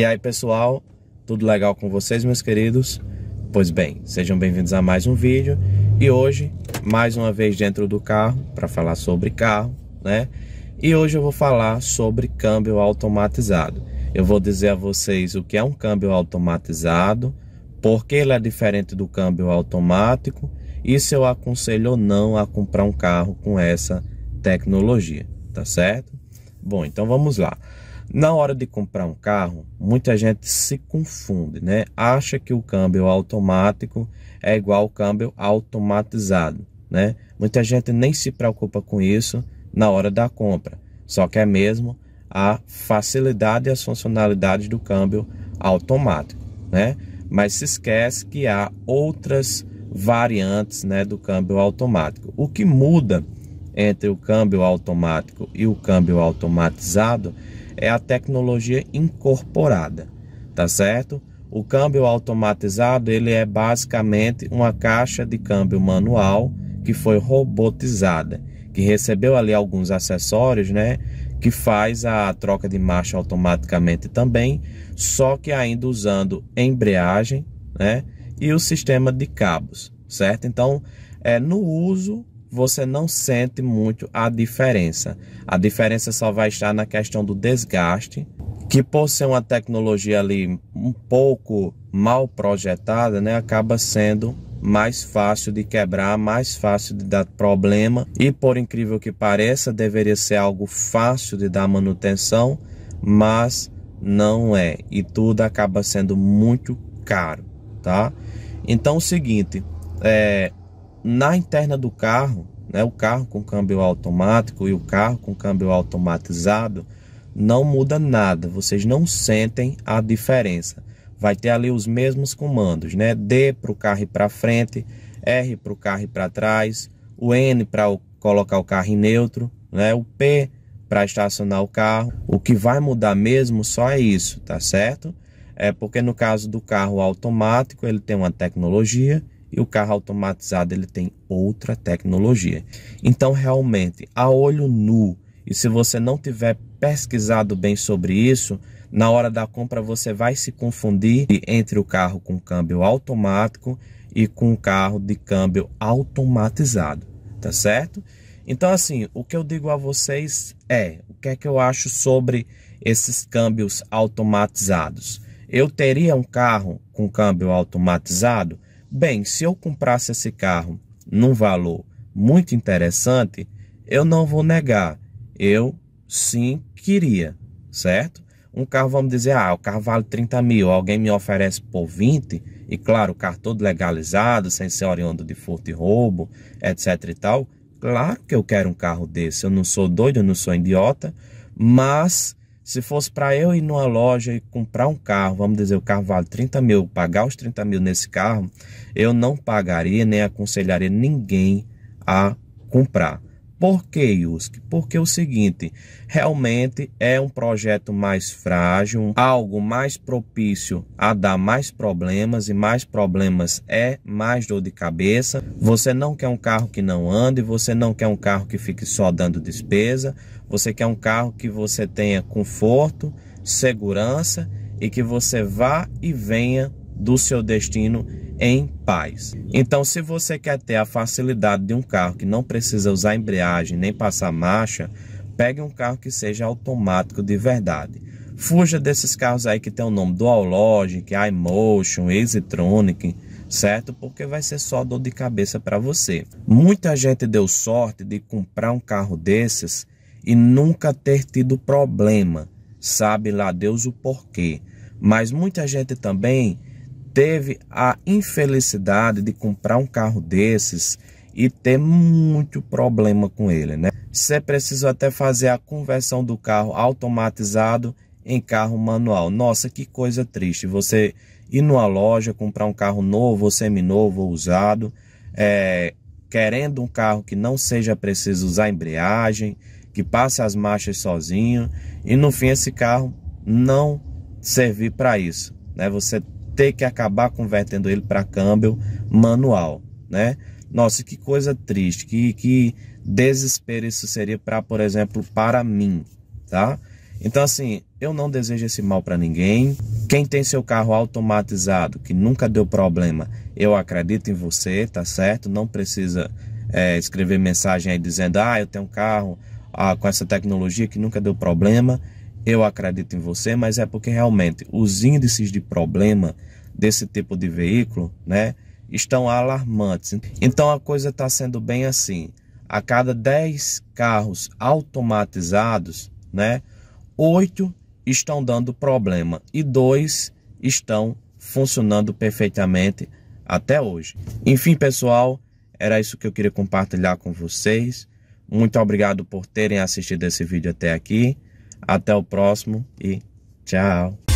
E aí, pessoal, tudo legal com vocês, meus queridos? Pois bem, sejam bem-vindos a mais um vídeo. E hoje, mais uma vez dentro do carro, para falar sobre carro, né? E hoje eu vou falar sobre câmbio automatizado. Eu vou dizer a vocês o que é um câmbio automatizado, por que ele é diferente do câmbio automático e se eu aconselho ou não a comprar um carro com essa tecnologia, tá certo? Bom, então vamos lá. Na hora de comprar um carro, muita gente se confunde, né? Acha que o câmbio automático é igual ao câmbio automatizado, né? Muita gente nem se preocupa com isso na hora da compra, só que é mesmo a facilidade e as funcionalidades do câmbio automático, né? Mas se esquece que há outras variantes, né, do câmbio automático. O que muda entre o câmbio automático e o câmbio automatizado é a tecnologia incorporada, tá certo? O câmbio automatizado ele é basicamente uma caixa de câmbio manual que foi robotizada, que recebeu ali alguns acessórios, né? Que faz a troca de marcha automaticamente também, só que ainda usando embreagem, né? E o sistema de cabos, certo? Então, é, no uso você não sente muito a diferença. A diferença só vai estar na questão do desgaste, que por ser uma tecnologia ali um pouco mal projetada, né, acaba sendo mais fácil de quebrar, mais fácil de dar problema e por incrível que pareça, deveria ser algo fácil de dar manutenção, mas não é e tudo acaba sendo muito caro, tá? Então, o seguinte, é, na interna do carro, né, o carro com câmbio automático e o carro com câmbio automatizado, não muda nada, vocês não sentem a diferença. Vai ter ali os mesmos comandos, né? D para o carro ir para frente, R para o carro ir para trás, o N para colocar o carro em neutro, né? O P para estacionar o carro. O que vai mudar mesmo só é isso, tá certo? É porque no caso do carro automático, ele tem uma tecnologia e o carro automatizado ele tem outra tecnologia. Então, realmente, a olho nu, e se você não tiver pesquisado bem sobre isso, na hora da compra você vai se confundir entre o carro com câmbio automático e com o carro de câmbio automatizado, tá certo? Então, assim, o que eu digo a vocês é o que é que eu acho sobre esses câmbios automatizados. Eu teria um carro com câmbio automatizado? bem, se eu comprasse esse carro num valor muito interessante, eu não vou negar, eu sim queria, certo? Um carro, vamos dizer, ah, o carro vale 30 mil, alguém me oferece por 20, e claro, o carro todo legalizado, sem ser oriundo de furto e roubo, etc e tal. Claro que eu quero um carro desse, eu não sou doido, eu não sou idiota, mas se fosse para eu ir numa loja e comprar um carro, vamos dizer, o carro vale 30 mil, pagar os 30 mil nesse carro, eu não pagaria nem aconselharia ninguém a comprar. Por que, Yusk? Porque é o seguinte, realmente é um projeto mais frágil, algo mais propício a dar mais problemas e mais problemas é mais dor de cabeça. Você não quer um carro que não ande, você não quer um carro que fique só dando despesa, você quer um carro que você tenha conforto, segurança e que você vá e venha do seu destino em paz. Então, se você quer ter a facilidade de um carro que não precisa usar embreagem nem passar marcha, pegue um carro que seja automático de verdade. Fuja desses carros aí que tem o nome Dual Logic, iMotion, EasyTronic, certo? Porque vai ser só dor de cabeça para você. Muita gente deu sorte de comprar um carro desses e nunca ter tido problema. Sabe lá Deus o porquê. Mas muita gente também teve a infelicidade de comprar um carro desses e ter muito problema com ele, né? Você precisa até fazer a conversão do carro automatizado em carro manual. Nossa, que coisa triste. Você ir numa loja, comprar um carro novo, semi seminovo, ou usado, é, querendo um carro que não seja preciso usar embreagem, que passe as marchas sozinho, e no fim esse carro não servir para isso. Né? Você ter que acabar convertendo ele para câmbio manual, né? Nossa, que coisa triste, que, que desespero isso seria para, por exemplo, para mim, tá? Então, assim, eu não desejo esse mal para ninguém. Quem tem seu carro automatizado, que nunca deu problema, eu acredito em você, tá certo? Não precisa é, escrever mensagem aí dizendo, ah, eu tenho um carro ah, com essa tecnologia que nunca deu problema eu acredito em você, mas é porque realmente os índices de problema desse tipo de veículo, né, estão alarmantes. Então a coisa está sendo bem assim. A cada 10 carros automatizados, né, 8 estão dando problema e 2 estão funcionando perfeitamente até hoje. Enfim, pessoal, era isso que eu queria compartilhar com vocês. Muito obrigado por terem assistido esse vídeo até aqui. Até o próximo e tchau.